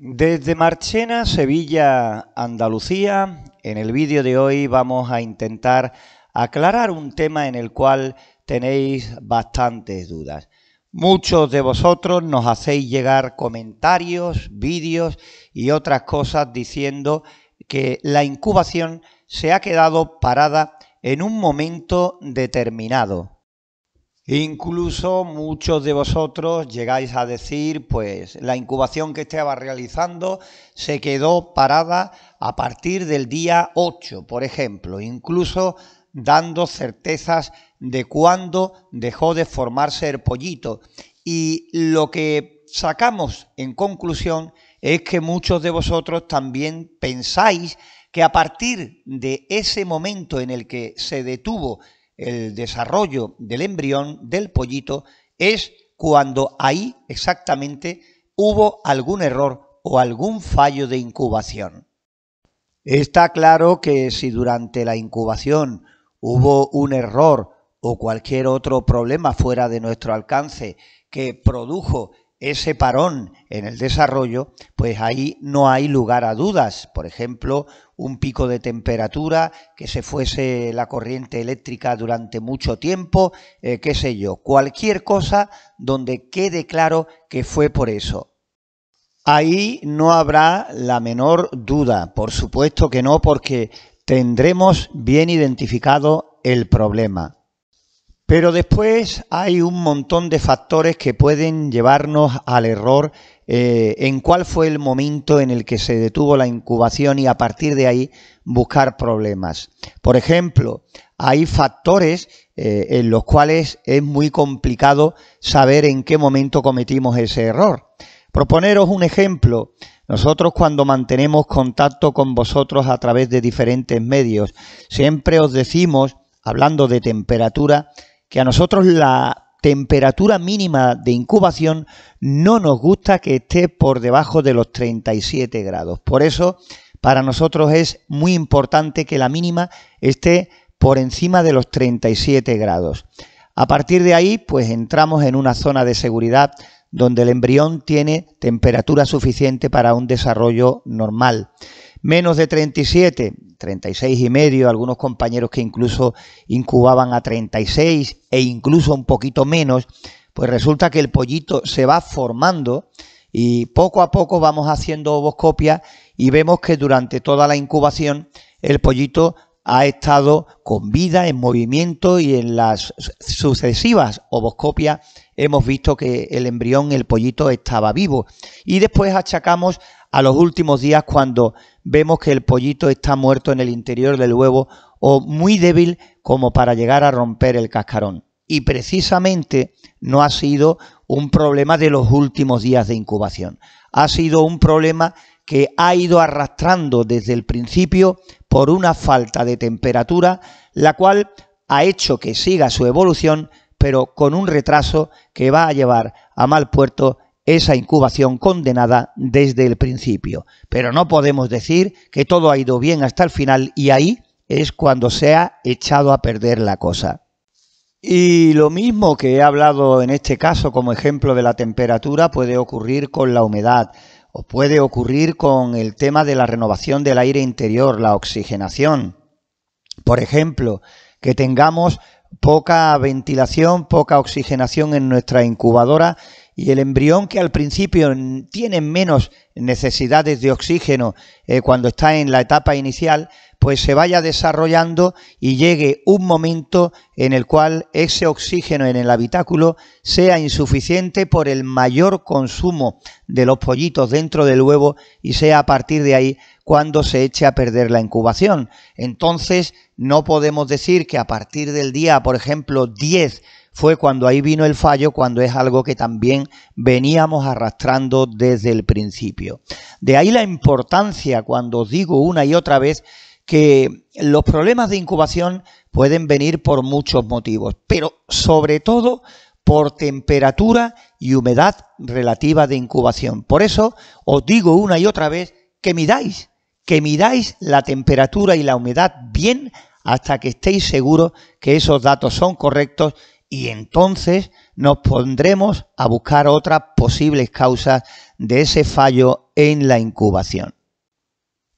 Desde Marchena, Sevilla, Andalucía, en el vídeo de hoy vamos a intentar aclarar un tema en el cual tenéis bastantes dudas. Muchos de vosotros nos hacéis llegar comentarios, vídeos y otras cosas diciendo que la incubación se ha quedado parada en un momento determinado, Incluso muchos de vosotros llegáis a decir, pues la incubación que estaba realizando se quedó parada a partir del día 8, por ejemplo, incluso dando certezas de cuándo dejó de formarse el pollito. Y lo que sacamos en conclusión es que muchos de vosotros también pensáis que a partir de ese momento en el que se detuvo el desarrollo del embrión, del pollito, es cuando ahí exactamente hubo algún error o algún fallo de incubación. Está claro que si durante la incubación hubo un error o cualquier otro problema fuera de nuestro alcance que produjo ese parón en el desarrollo, pues ahí no hay lugar a dudas. Por ejemplo, un pico de temperatura, que se fuese la corriente eléctrica durante mucho tiempo, eh, qué sé yo, cualquier cosa donde quede claro que fue por eso. Ahí no habrá la menor duda, por supuesto que no, porque tendremos bien identificado el problema. Pero después hay un montón de factores que pueden llevarnos al error eh, en cuál fue el momento en el que se detuvo la incubación y a partir de ahí buscar problemas. Por ejemplo, hay factores eh, en los cuales es muy complicado saber en qué momento cometimos ese error. Proponeros un ejemplo. Nosotros cuando mantenemos contacto con vosotros a través de diferentes medios, siempre os decimos, hablando de temperatura, que a nosotros la temperatura mínima de incubación no nos gusta que esté por debajo de los 37 grados. Por eso, para nosotros es muy importante que la mínima esté por encima de los 37 grados. A partir de ahí, pues entramos en una zona de seguridad donde el embrión tiene temperatura suficiente para un desarrollo normal menos de 37, 36 y medio, algunos compañeros que incluso incubaban a 36 e incluso un poquito menos, pues resulta que el pollito se va formando y poco a poco vamos haciendo ovoscopia y vemos que durante toda la incubación el pollito ha estado con vida, en movimiento y en las sucesivas ovoscopias hemos visto que el embrión, el pollito, estaba vivo. Y después achacamos a los últimos días cuando vemos que el pollito está muerto en el interior del huevo o muy débil como para llegar a romper el cascarón. Y precisamente no ha sido un problema de los últimos días de incubación. Ha sido un problema que ha ido arrastrando desde el principio por una falta de temperatura, la cual ha hecho que siga su evolución, pero con un retraso que va a llevar a mal puerto esa incubación condenada desde el principio. Pero no podemos decir que todo ha ido bien hasta el final y ahí es cuando se ha echado a perder la cosa. Y lo mismo que he hablado en este caso como ejemplo de la temperatura puede ocurrir con la humedad o puede ocurrir con el tema de la renovación del aire interior, la oxigenación. Por ejemplo, que tengamos poca ventilación, poca oxigenación en nuestra incubadora y el embrión que al principio tiene menos necesidades de oxígeno eh, cuando está en la etapa inicial, pues se vaya desarrollando y llegue un momento en el cual ese oxígeno en el habitáculo sea insuficiente por el mayor consumo de los pollitos dentro del huevo y sea a partir de ahí cuando se eche a perder la incubación. Entonces no podemos decir que a partir del día, por ejemplo, 10 fue cuando ahí vino el fallo, cuando es algo que también veníamos arrastrando desde el principio. De ahí la importancia, cuando os digo una y otra vez, que los problemas de incubación pueden venir por muchos motivos, pero sobre todo por temperatura y humedad relativa de incubación. Por eso os digo una y otra vez que midáis, que midáis la temperatura y la humedad bien hasta que estéis seguros que esos datos son correctos y entonces nos pondremos a buscar otras posibles causas de ese fallo en la incubación.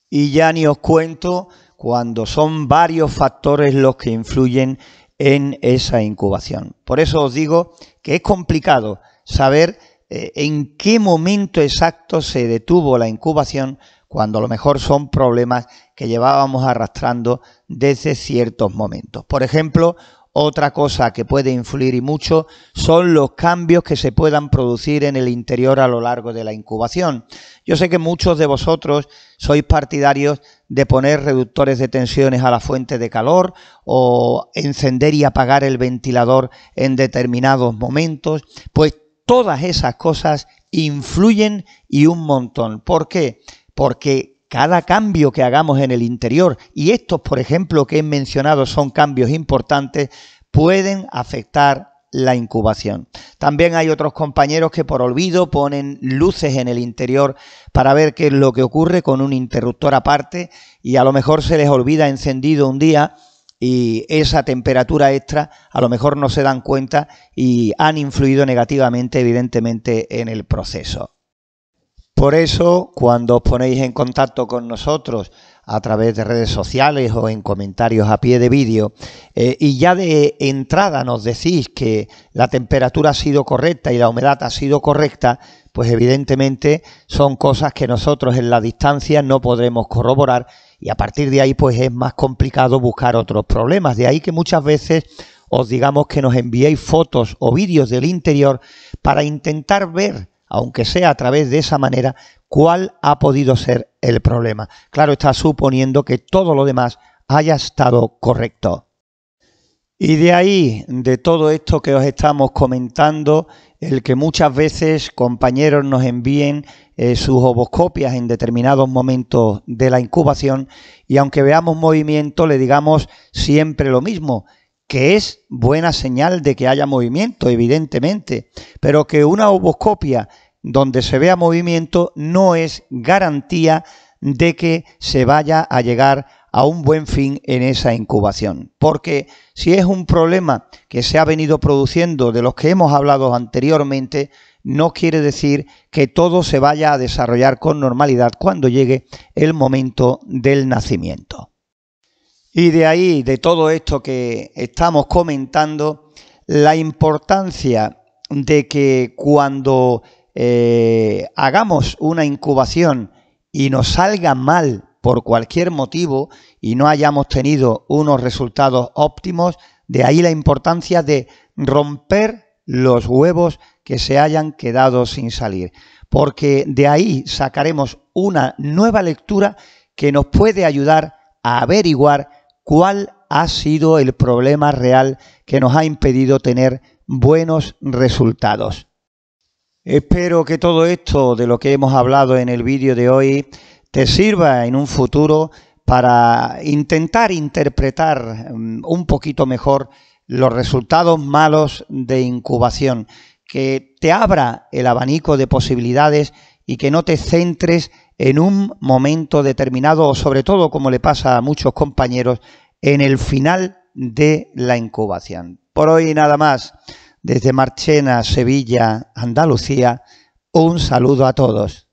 Y ya ni os cuento cuando son varios factores los que influyen en esa incubación. Por eso os digo que es complicado saber eh, en qué momento exacto se detuvo la incubación cuando a lo mejor son problemas que llevábamos arrastrando desde ciertos momentos. Por ejemplo, otra cosa que puede influir y mucho son los cambios que se puedan producir en el interior a lo largo de la incubación. Yo sé que muchos de vosotros sois partidarios de poner reductores de tensiones a la fuente de calor o encender y apagar el ventilador en determinados momentos, pues todas esas cosas influyen y un montón. ¿Por qué? Porque cada cambio que hagamos en el interior, y estos, por ejemplo, que he mencionado son cambios importantes, pueden afectar la incubación. También hay otros compañeros que por olvido ponen luces en el interior para ver qué es lo que ocurre con un interruptor aparte y a lo mejor se les olvida encendido un día y esa temperatura extra a lo mejor no se dan cuenta y han influido negativamente evidentemente en el proceso. Por eso, cuando os ponéis en contacto con nosotros a través de redes sociales o en comentarios a pie de vídeo, eh, y ya de entrada nos decís que la temperatura ha sido correcta y la humedad ha sido correcta, pues evidentemente son cosas que nosotros en la distancia no podremos corroborar y a partir de ahí pues es más complicado buscar otros problemas. De ahí que muchas veces os digamos que nos enviéis fotos o vídeos del interior para intentar ver aunque sea a través de esa manera, cuál ha podido ser el problema. Claro, está suponiendo que todo lo demás haya estado correcto. Y de ahí, de todo esto que os estamos comentando, el que muchas veces compañeros nos envíen eh, sus ovoscopias en determinados momentos de la incubación y aunque veamos movimiento le digamos siempre lo mismo, que es buena señal de que haya movimiento, evidentemente, pero que una oboscopia donde se vea movimiento no es garantía de que se vaya a llegar a un buen fin en esa incubación. Porque si es un problema que se ha venido produciendo de los que hemos hablado anteriormente, no quiere decir que todo se vaya a desarrollar con normalidad cuando llegue el momento del nacimiento. Y de ahí, de todo esto que estamos comentando, la importancia de que cuando eh, hagamos una incubación y nos salga mal por cualquier motivo y no hayamos tenido unos resultados óptimos, de ahí la importancia de romper los huevos que se hayan quedado sin salir, porque de ahí sacaremos una nueva lectura que nos puede ayudar a averiguar cuál ha sido el problema real que nos ha impedido tener buenos resultados. Espero que todo esto de lo que hemos hablado en el vídeo de hoy te sirva en un futuro para intentar interpretar mm, un poquito mejor los resultados malos de incubación, que te abra el abanico de posibilidades y que no te centres en un momento determinado o sobre todo, como le pasa a muchos compañeros, en el final de la incubación. Por hoy nada más. Desde Marchena, Sevilla, Andalucía, un saludo a todos.